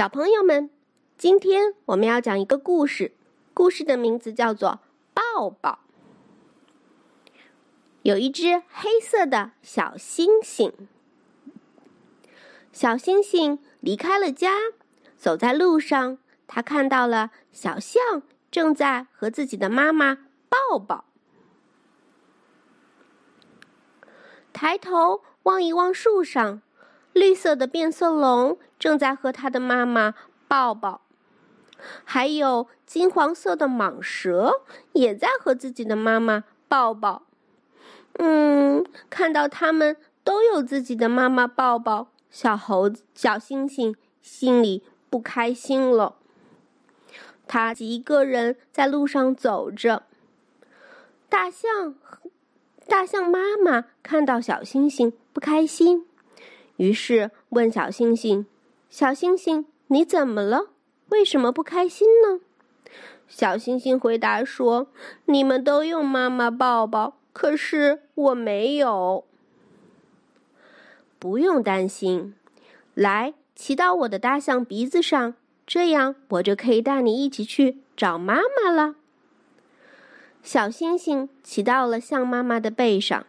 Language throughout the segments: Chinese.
小朋友们，今天我们要讲一个故事，故事的名字叫做《抱抱》。有一只黑色的小星星，小星星离开了家，走在路上，他看到了小象正在和自己的妈妈抱抱。抬头望一望树上。绿色的变色龙正在和他的妈妈抱抱，还有金黄色的蟒蛇也在和自己的妈妈抱抱。嗯，看到他们都有自己的妈妈抱抱，小猴子、小猩猩心里不开心了。他一个人在路上走着，大象、大象妈妈看到小猩猩不开心。于是问小星星：“小星星，你怎么了？为什么不开心呢？”小星星回答说：“你们都用妈妈抱抱，可是我没有。”不用担心，来骑到我的大象鼻子上，这样我就可以带你一起去找妈妈了。小星星骑到了象妈妈的背上。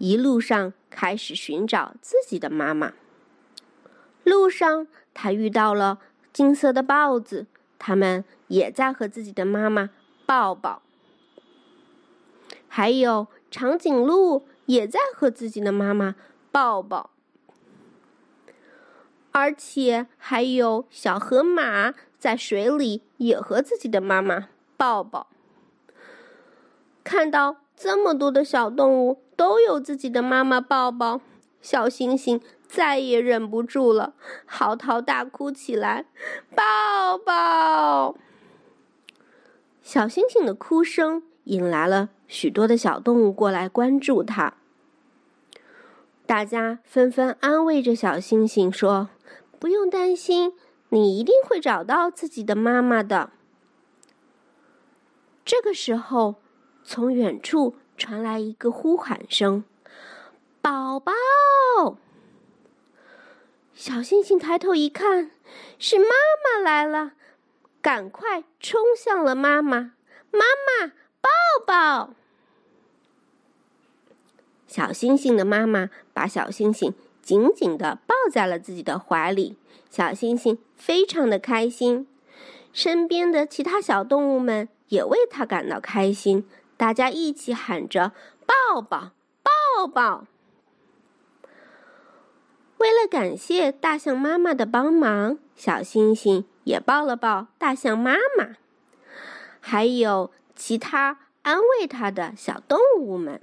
一路上开始寻找自己的妈妈。路上，他遇到了金色的豹子，他们也在和自己的妈妈抱抱。还有长颈鹿也在和自己的妈妈抱抱，而且还有小河马在水里也和自己的妈妈抱抱。看到。这么多的小动物都有自己的妈妈抱抱，小星星再也忍不住了，嚎啕大哭起来。抱抱！小星星的哭声引来了许多的小动物过来关注它，大家纷纷安慰着小星星说：“不用担心，你一定会找到自己的妈妈的。”这个时候。从远处传来一个呼喊声：“宝宝！”小星星抬头一看，是妈妈来了，赶快冲向了妈妈。妈妈，抱抱！小星星的妈妈把小星星紧紧的抱在了自己的怀里，小星星非常的开心。身边的其他小动物们也为他感到开心。大家一起喊着“抱抱，抱抱！”为了感谢大象妈妈的帮忙，小星星也抱了抱大象妈妈，还有其他安慰他的小动物们。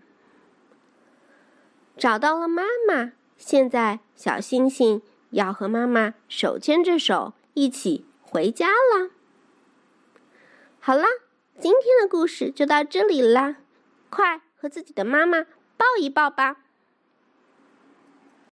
找到了妈妈，现在小星星要和妈妈手牵着手一起回家了。好啦。今天的故事就到这里啦，快和自己的妈妈抱一抱吧。